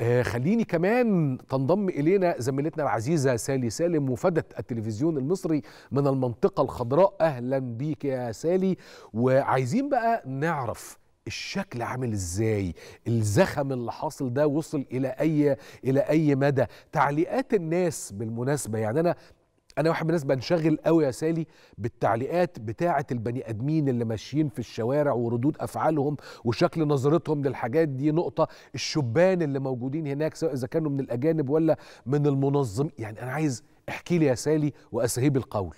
آه، خليني كمان تنضم الينا زميلتنا العزيزه سالي سالم وفده التلفزيون المصري من المنطقه الخضراء اهلا بيك يا سالي وعايزين بقى نعرف الشكل عامل ازاي الزخم اللي حاصل ده وصل الى اي الى اي مدى تعليقات الناس بالمناسبه يعني انا انا واحد من الناس بنشغل قوي يا سالي بالتعليقات بتاعه البني ادمين اللي ماشيين في الشوارع وردود افعالهم وشكل نظرتهم للحاجات دي نقطه الشبان اللي موجودين هناك سواء اذا كانوا من الاجانب ولا من المنظم يعني انا عايز احكي لي يا سالي واساليب القول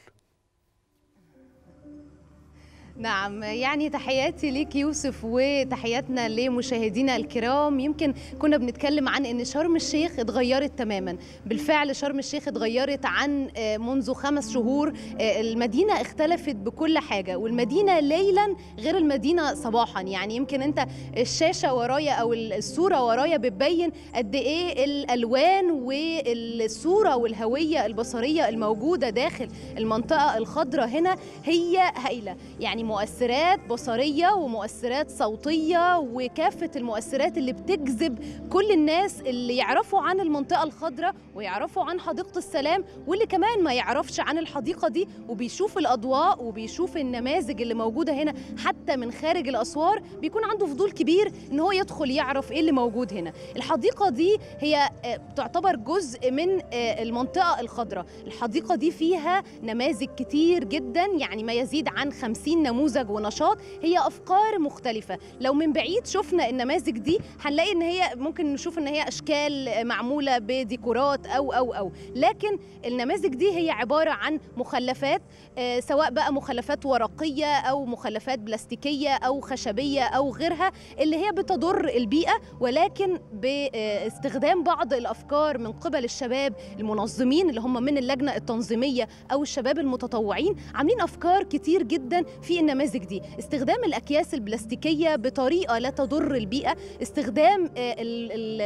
نعم يعني تحياتي ليك يوسف وتحياتنا لمشاهدينا الكرام يمكن كنا بنتكلم عن ان شرم الشيخ اتغيرت تماما بالفعل شرم الشيخ اتغيرت عن آه، منذ خمس شهور آه، المدينة اختلفت بكل حاجة والمدينة ليلا غير المدينة صباحا يعني يمكن انت الشاشة ورايا او الصورة ورايا بتبين قد ايه الالوان والصورة والهوية البصرية الموجودة داخل المنطقة الخضراء هنا هي هائلة يعني مؤثرات بصريه ومؤثرات صوتيه وكافه المؤثرات اللي بتجذب كل الناس اللي يعرفوا عن المنطقه الخضراء ويعرفوا عن حديقه السلام واللي كمان ما يعرفش عن الحديقه دي وبيشوف الاضواء وبيشوف النماذج اللي موجوده هنا حتى من خارج الاسوار بيكون عنده فضول كبير ان هو يدخل يعرف ايه اللي موجود هنا الحديقه دي هي آه، تعتبر جزء من آه، المنطقه الخضراء الحديقه دي فيها نماذج كتير جدا يعني ما يزيد عن 50 نموذج نموذج ونشاط هي افكار مختلفه لو من بعيد شفنا النماذج دي هنلاقي ان هي ممكن نشوف ان هي اشكال معموله بديكورات او او او لكن النماذج دي هي عباره عن مخلفات آه، سواء بقى مخلفات ورقيه او مخلفات بلاستيكيه او خشبيه او غيرها اللي هي بتضر البيئه ولكن باستخدام بعض الافكار من قبل الشباب المنظمين اللي هم من اللجنه التنظيميه او الشباب المتطوعين عاملين افكار كتير جدا في النماذج دي استخدام الاكياس البلاستيكيه بطريقه لا تضر البيئه استخدام آه،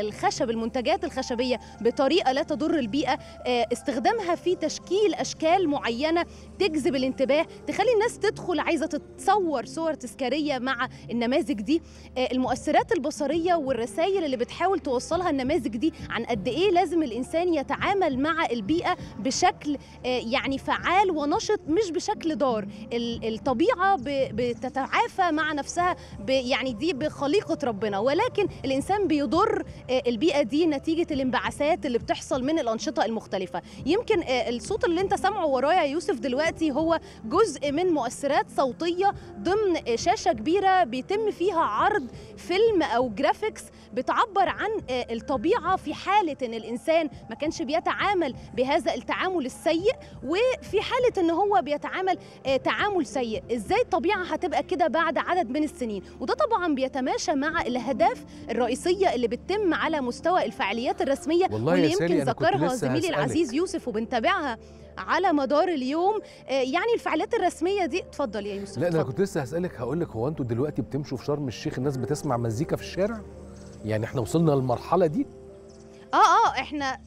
الخشب المنتجات الخشبيه بطريقه لا تضر البيئه آه، استخدامها في تشكيل اشكال معينه تجذب الانتباه تخلي الناس تدخل عايزه تتصور صور تذكاريه مع النماذج دي آه، المؤثرات البصريه والرسائل اللي بتحاول توصلها النماذج دي عن قد ايه لازم الانسان يتعامل مع البيئه بشكل يعني فعال ونشط مش بشكل دار الطبيعه بتتعافى مع نفسها يعني دي بخليقه ربنا ولكن الانسان بيضر آه، البيئه دي نتيجه الانبعاثات اللي بتحصل من الانشطه المختلفه يمكن آه، الصوت اللي انت سامعه ورايا يوسف دلوقتي هو جزء من مؤثرات صوتيه ضمن آه، شاشه كبيره بيتم فيها عرض فيلم او جرافيكس بتعبر عن الطبيعه في حاله ان الانسان ما كانش بيتعامل بهذا التعامل السيء وفي حاله ان هو بيتعامل تعامل سيء ازاي ازاي الطبيعه هتبقى كده بعد عدد من السنين وده طبعا بيتماشى مع الاهداف الرئيسيه اللي بتتم على مستوى الفعاليات الرسميه واللي يمكن ذكرها زميلي العزيز يوسف وبنتابعها على مدار اليوم آه، يعني الفعاليات الرسميه دي اتفضل يا يوسف لا انا كنت لسه هسالك هقول لك هو انتوا دلوقتي بتمشوا في شرم الشيخ الناس بتسمع مزيكا في الشارع يعني احنا وصلنا للمرحله دي اه اه احنا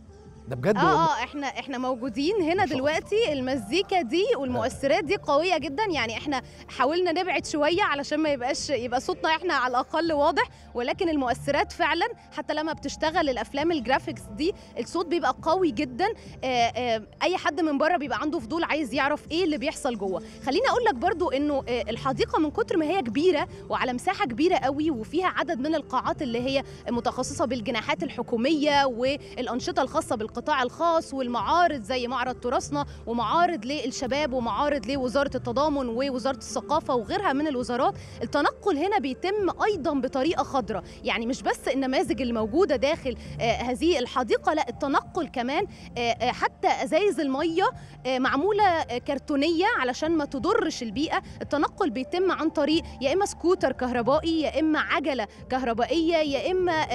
ده بجد اه اه احنا احنا موجودين هنا دلوقتي المزيكا دي والمؤثرات دي قويه جدا يعني احنا حاولنا نبعد شويه علشان ما يبقاش يبقى صوتنا احنا على الاقل واضح ولكن المؤثرات فعلا حتى لما بتشتغل الافلام الجرافيكس دي الصوت بيبقى قوي جدا آآ آه، آآ آه، اي حد من بره بيبقى عنده فضول عايز يعرف ايه اللي بيحصل جوه خليني اقول لك برضو انه آه، الحديقه من كتر ما هي كبيره وعلى مساحه كبيره قوي وفيها عدد من القاعات اللي هي متخصصه بالجناحات الحكوميه والانشطه الخاصه بالقاعة القطاع الخاص والمعارض زي معرض تراثنا ومعارض للشباب ومعارض لوزاره التضامن ووزاره الثقافه وغيرها من الوزارات التنقل هنا بيتم ايضا بطريقه خضراء يعني مش بس النماذج الموجوده داخل آه، هذه الحديقه لا التنقل كمان آه، آه، حتى ازايز الميه معموله كرتونيه علشان ما تضرش البيئه التنقل بيتم عن طريق يا اما سكوتر كهربائي يا اما عجله كهربائيه يا اما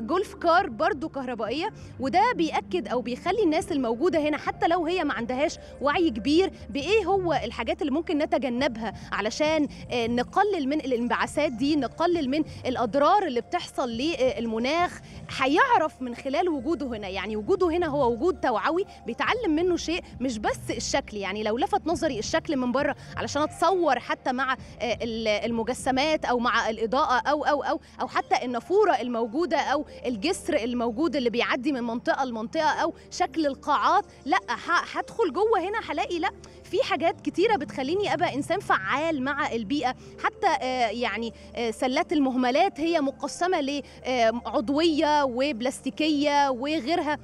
جولف كار برضو كهربائيه وده بيأكد بيؤكد أو بيخلي الناس الموجودة هنا حتى لو هي ما عندهاش وعي كبير بإيه هو الحاجات اللي ممكن نتجنبها علشان آه، نقلل من الانبعاثات دي نقلل من الأضرار اللي بتحصل للمناخ هيعرف من خلال وجوده هنا يعني وجوده هنا هو وجود توعوي بيتعلم منه شيء مش بس الشكل يعني لو لفت نظري الشكل من بره علشان اتصور حتى مع آه، المجسمات او مع الاضاءه او او او او حتى النافوره الموجوده او الجسر الموجود اللي بيعدي من منطقه لمنطقه او شكل القاعات لا هدخل جوه هنا هلاقي لا في حاجات كتيره بتخليني ابقى انسان فعال مع البيئه حتى آه، يعني آه، سلات المهملات هي مقسمه لعضويه آه، وبلاستيكيه وغيرها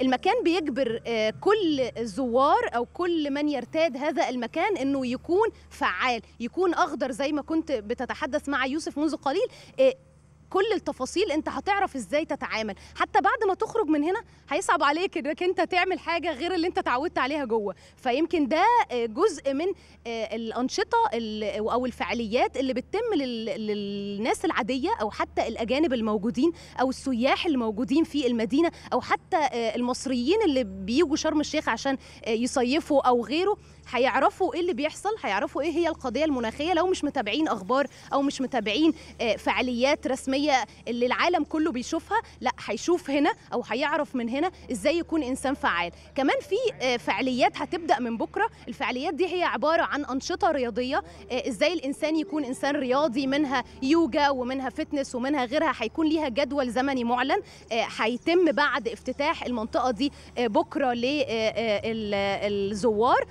المكان بيجبر كل الزوار او كل من يرتاد هذا المكان انه يكون فعال يكون اخضر زي ما كنت بتتحدث مع يوسف منذ قليل كل التفاصيل انت هتعرف ازاي تتعامل حتى بعد ما تخرج من هنا هيصعب عليك انك انت تعمل حاجه غير اللي انت اتعودت عليها جوه فيمكن ده جزء من آه، الانشطه او الفعاليات اللي بتتم للناس العاديه او حتى الاجانب الموجودين او السياح اللي موجودين في المدينه او حتى آه، المصريين اللي بيجوا شرم الشيخ عشان آه، يصيفوا او غيره هيعرفوا ايه اللي بيحصل هيعرفوا ايه هي القضيه المناخيه لو مش متابعين اخبار او مش متابعين آه، فعاليات رسميه اللي العالم كله بيشوفها لا هيشوف هنا او هيعرف من هنا ازاي يكون انسان فعال كمان في آه، فعاليات هتبدا من بكره الفعاليات دي هي عباره عن انشطه رياضيه آه، ازاي الانسان يكون انسان رياضي منها يوجا ومنها فتنس ومنها غيرها هيكون ليها جدول زمني معلن هيتم بعد افتتاح المنطقه دي بكره للزوار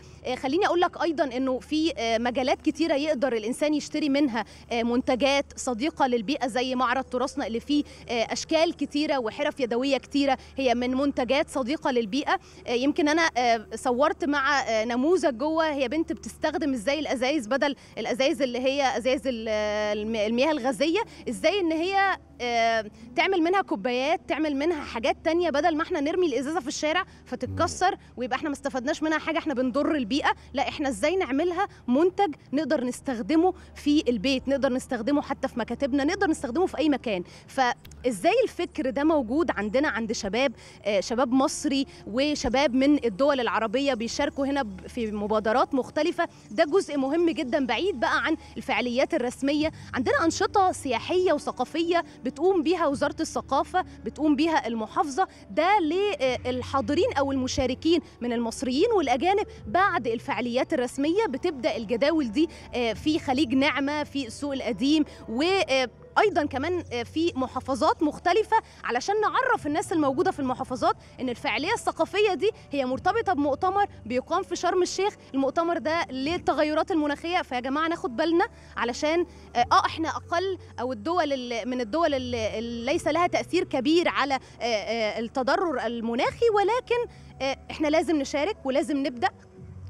خليني اقول لك ايضا انه في آه، مجالات كتيره يقدر الانسان يشتري منها آه، منتجات صديقه للبيئه زي معرض تراثنا اللي فيه آه، اشكال كتيره وحرف يدويه كتيره هي من منتجات صديقه للبيئه يمكن انا صورت مع نموذج جوه هي بنت بتستخدم ازاي الازايز بدل الازايز اللي هي ازايز المياه الغازيه ازاي ان هي آه، تعمل منها كوبايات تعمل منها حاجات تانية بدل ما احنا نرمي الازازه في الشارع فتتكسر ويبقى احنا ما استفدناش منها حاجه احنا بنضر البيئه لا احنا ازاي نعملها منتج نقدر نستخدمه في البيت نقدر نستخدمه حتى في مكاتبنا نقدر نستخدمه في اي مكان فازاي الفكر ده موجود عندنا عند شباب آه، شباب مصري وشباب من الدول العربيه بيشاركوا هنا في مبادرات مختلفه ده جزء مهم جدا بعيد بقى عن الفعاليات الرسميه عندنا انشطه سياحيه وثقافيه بتقوم بيها وزاره الثقافه بتقوم بيها المحافظه ده للحاضرين او المشاركين من المصريين والاجانب بعد الفعاليات الرسميه بتبدا الجداول دي آه، في خليج نعمه في السوق القديم و آه، ايضا كمان آه، في محافظات مختلفه علشان نعرف الناس الموجوده في المحافظات ان الفعاليه الثقافيه دي هي مرتبطه بمؤتمر بيقام في شرم الشيخ المؤتمر ده للتغيرات المناخيه فيا جماعه ناخد بالنا علشان اه, آه، احنا اقل او الدول من الدول اللي ليس لها تاثير كبير على آه، التضرر المناخي ولكن احنا لازم نشارك ولازم نبدا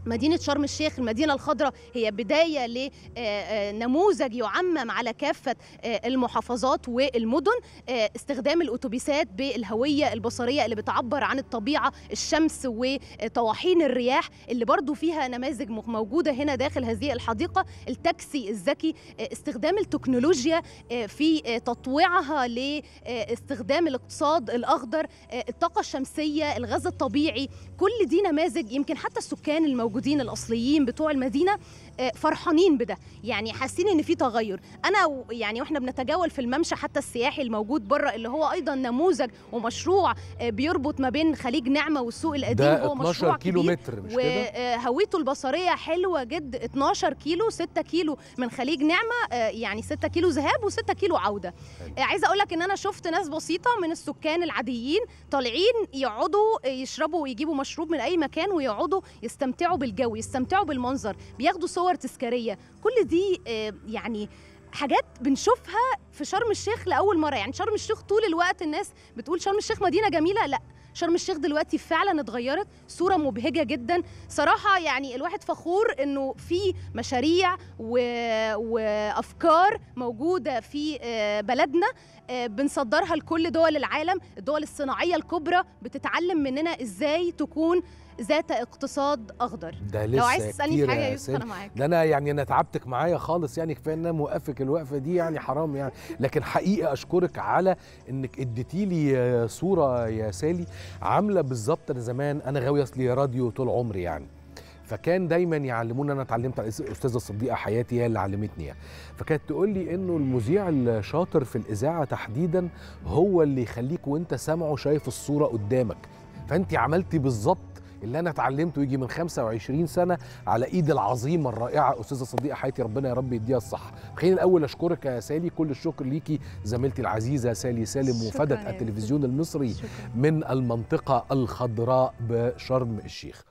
مدينة شرم الشيخ المدينة الخضراء هي بداية لنموذج آه، آه، يعمم على كافة آه، المحافظات والمدن استخدام الأتوبيسات بالهوية البصرية اللي بتعبر عن الطبيعة الشمس وطواحين الرياح اللي برضو فيها نماذج موجودة هنا داخل هذه الحديقة التاكسي الذكي استخدام التكنولوجيا في تطويعها لاستخدام الاقتصاد الأخضر الطاقة الشمسية الغاز الطبيعي كل دي نماذج يمكن حتى السكان الموجودين الموجودين الاصليين بتوع المدينه آه، فرحانين بده يعني حاسين ان في تغير انا يعني واحنا بنتجول في الممشى حتى السياحي الموجود بره اللي هو ايضا نموذج ومشروع آه، بيربط ما بين خليج نعمه والسوق القديم هو 12 مشروع كيلو كبير متر مش وهويته آه، البصريه حلوه جد 12 كيلو 6 كيلو من خليج نعمه يعني 6 كيلو ذهاب و6 كيلو عوده عايزه اقول لك ان انا شفت ناس بسيطه من السكان العاديين طالعين يقعدوا يشربوا ويجيبوا مشروب من اي مكان ويقعدوا يستمتعوا بالجو يستمتعوا بالمنظر بياخدوا صور تذكاريه كل دي آه، يعني حاجات بنشوفها في شرم الشيخ لاول مره يعني شرم الشيخ طول الوقت الناس بتقول شرم الشيخ مدينه جميله لا شرم الشيخ دلوقتي فعلا اتغيرت صوره مبهجه جدا صراحه يعني الواحد فخور انه في مشاريع و... وافكار موجوده في آه، بلدنا آه، بنصدرها لكل دول العالم الدول الصناعيه الكبرى بتتعلم مننا ازاي تكون ذات اقتصاد اخضر ده لسه لو عايز تسالني في حاجه يا يوسف انا معاك ده انا يعني انا تعبتك معايا خالص يعني كفايه ان انا موقفك الوقفه دي يعني حرام يعني لكن حقيقي اشكرك على انك اديتي لي صوره يا سالي عامله بالظبط انا زمان انا غاوي اصلي راديو طول عمري يعني فكان دايما يعلمونا انا اتعلمت على الاستاذه الصديقه حياتي هي اللي علمتني يعني. فكانت تقول لي انه المذيع الشاطر في الاذاعه تحديدا هو اللي يخليك وانت سامعه شايف الصوره قدامك فانت عملتي بالظبط اللي انا اتعلمته يجي من 25 سنه على ايد العظيمه الرائعه استاذه صديقه حياتي ربنا يا رب يديها الصحه خليني الاول اشكرك يا سالي كل الشكر ليكي زميلتي العزيزه سالي سالم وفدت التلفزيون المصري شكرا. من المنطقه الخضراء بشرم الشيخ